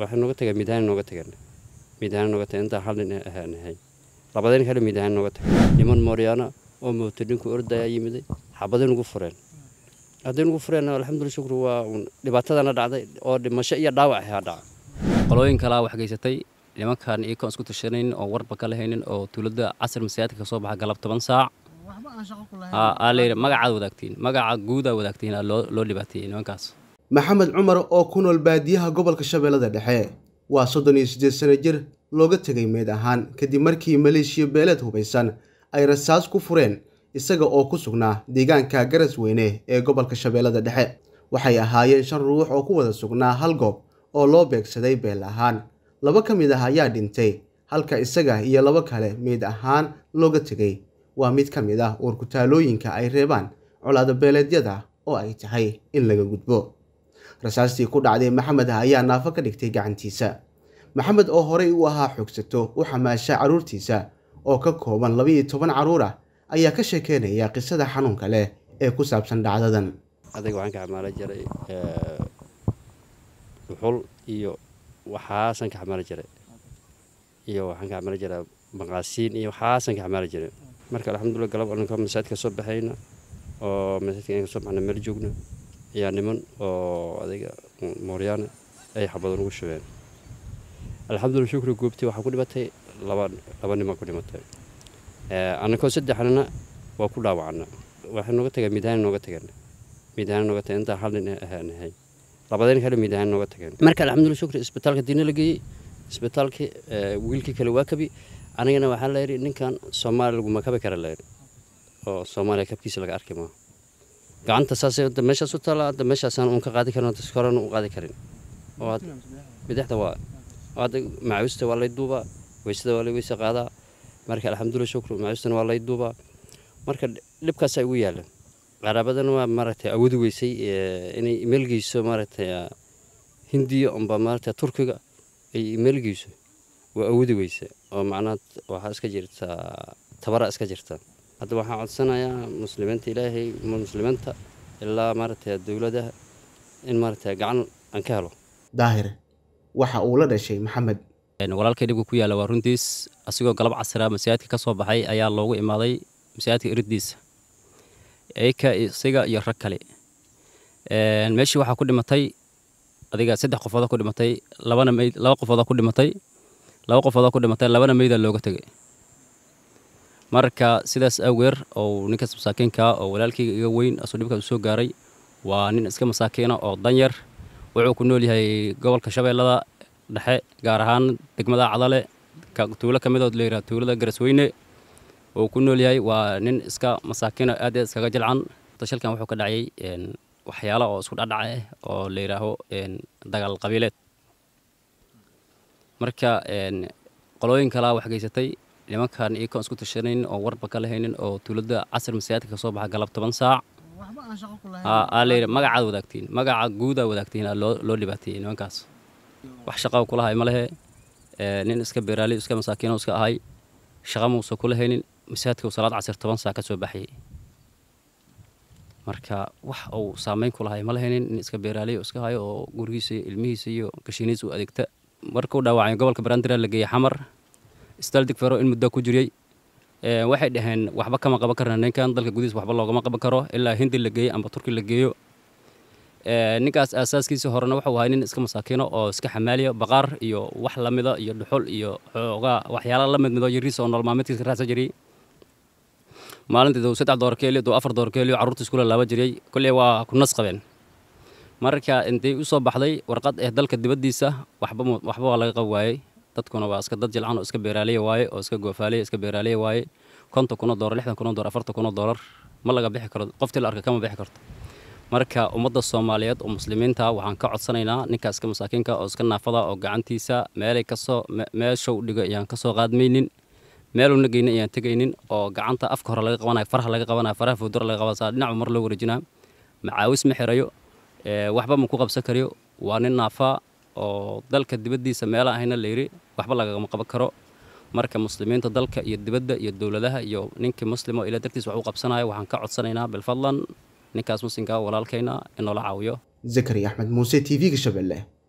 waxaa nooga tagaa midaana nooga tagan midaana nooga tagan intaan hal nin ahaan ahayn labadeen kale midaana nooga tagan niman mooryaana oo mootadhinku ordaya yimiday xabadeen ugu fureen haddeen ugu fureen alxamdulillah shukru waa uun dhibaatadana dhacday oo dhimasho iyo dhaawac ahaa dhaca qolooyin kalaa wax geysatay nimankan iyakoon isku tashanaynin oo warba ka lahaynin oo tuulada casir masaajidka kasoo baxa galab toban saac magacaad wadaagtiin magaca guudaa wadaagtiin loo dhibaateeyey nimankaas maxamed cumar oo ku nool baadiyaha gobolka shabeellada dhexe waa soddon iyo siddeed sano jir looga tegay meed ahaan kadib markii maleeshiya beeleed hubaysan ay rasaas ku fureen isaga oo ku sugnaa deegaanka garas weyne ee gobolka shabeellada dhexe waxay ahaayeen shan ruux oo ku wada sugnaa hal goob oo loo beegsaday beel ahaan laba ka mid ah ayaa dhintay halka isaga iyo laba kale meed ahaan looga tegay waa mid ka mid ah uurkutaalooyinka ay reebaan colaado beeleedyada oo ay tahay in laga gudbo rasaastii ku dhacday maxamed ah ayaa naafo ka dhigtay gacantiisa maxamed oo horay u ahaa xoogsato u xamaasha carruurtiisa oo ka kooban labiiyo toban carruur ah ayaa ka sheekeynaya qisada xanuunka leh ee ku saabsan dhacdadan adayga waxaan ka xamaalo jiray eh, duxul iyo waxaasaan ka xamaalo jiray iyo waxaan ka xamaalo jiraa maqaasiin iyo waxaasaan ka xamaalo jiray marka alxamdulilah galab ananka masaajidka soo baxayna oo masaajidka inaan kasoo baxna meel joogna ayaa niman oo adiga mooryaane ay xabadan ugu shubeen alxamdulila shukri goobtii waxaa ku dhimatay laba laba niman ku dhimatay annakoo saddexnana waa ku dhaawacna waxay nooga tageen midhaani nooga tageen midhaani nooga tageen intaa hal nin ahaan ahay labadeen kale midhaani nooga tageen marka alxamdulila shukri isbitaalka diina la geeyey isbitaalkii wiilkii kale waa kabi anigana waxaa la yidhi ninkan soomaaliya laguma kabi kara la yidhi oo soomaaliya kabkiisa laga arki maaha gacanta saas meeshaas u taala hadda meeshaasaan uun ka qaadi karin hadda korena u qaadi karin oo bidixda waa hadda macawiista waa lay weysada waa weysa qaadaa marka alxamdulilah shukru macawiistana waa lay duubaa marka dhibkaasaa igu yaala carabadana waa maaragtay awoodi weysay inay imeelgeyso maaragtay hindiya unba maaragtay turkiga ay imeelgeyso waa awoodi weysa oo macnaha waxaa iska jirtaa tabaraa iska jirtaa hadda waxaan codsanayaa muslimiinta ilaahay muslimiinta ilaa maaragtay dowladaha in maaragtay gacan aan ka helo daahir waxa uu la dhashay maxamed walaalka dhibka ku yaalla waa runtiis asigoo galab casira masaajidka ka soo baxay ayaa loogu imaaday masaajidka iriddiisa eyka isaga iyo rag kale meeshii waxaa ku dhimatay adiga saddex qofooda ku dhimatay labana meyd laba qofooda ku dhimatay laba qofooda ku dhimatay labana meydaa looga tegay marka sidaas awgeer oo ninkaas masaakiinkaa oo walaalkayga iga weyn asoo dhibkaas usoo gaaray waa nin iska masaakiina oo danyar wuxuu ku nool yahay gobolka shabeellada dhexe gaar ahaan degmada cadale tuulo ka mid oo ah la yidhaha tuulada garasweyne uu ku nool yahay waa nin iska masaakiino aad aad iskaga jilcan tashalkan wuxuu ka dhacay waxyaalo oo isku dhadhaca ah oo la yidhaaho dagaal qabiileed marka qolooyin kalaa wax geysatay nimankan iyakoon isku tashanaynin oo warba ka lahaynin oo tuulada casir masaajidka kasoo soo baxa galab toban saac aaleyidhi ah, ah, magacaad wadaagtiin magaca guudaa wadaagtiin aa loo dhibaateeyey nimankaas wax shaqaba kulahay ma lehe eh, nin iska beeraaliy iska masaakiino iska ahay shaqa muusa kula haynin masaajidka uu salaad casir toban saac ka soo marka wax uu saamayn kulahay ma lahaynin nin iska beeraaliy iska hayo oo gurigiisa iyo ilmihiisa iyo gashiinihiisa u adeegta markuu dhaawacay gobolka barandira la geeyey xamar staldig fero in muddo ku jiriyey waxay dhaheen waxba kama qaban karna ninkan dalka gudihiis waxba loogama qaban karo ilaa hindi la geeyo amba turki la geeyo ninkaas aasaaskiisii horena wuxuu ahaa nin iska masaakiino oo iska xamaaliya baqaar iyo wax lamida iyo dhuxul iyo xoogaa waxyaala la midmido yariis oo nool maalmeedkiisa raacsan jiray maalintii duu saddex doorarka eliyo duu afar doorarka eliyo carruurta iskuula laaban jiray kolley waa ku nas qabeen marka intay u baxday warqad eh dalka dibaddiisa waxba waxba waa laga qab waayey dadkuna waa iska dad jilcan oo iska beeraaleya waaye oo iska goofaaleya iska beeraaleya waaye konton kunoo doolar lixdan kunoo doolar afartan kunoo doolar ma laga bixi karo qoftii la arka kama bixi karto marka ummadda soomaaliyeed oo muslimiinta waxaan ka codsanaynaa ninkaa iska masaakiinka oo iska naafada oo gacantiisa meelay kasoo meeshau dhigo ayaan kasoo qaadmaynin meeluna geyni ayaan tegaynin oo gacanta afka hore laga qabanay faraha laga qabanay faraha foodora laga qabanay saa mar loo wareejinaa macaawis ma xirayo waxba ma ku qabsan karyo waa nin naafaa oo dalka dibaddiisa meela ahayna layidhi waxba lagagama qaban karo marka muslimiinta dalka iyo dibadda iyo dowladaha iyo ninkii muslimo ilaa dartiis wax u qabsanaya waxaan ka codsanaynaa bilfadlan ninkaas muslimkaa walaalkayna in noola caawiyo zakari axmed muuse t v-ga shabeelle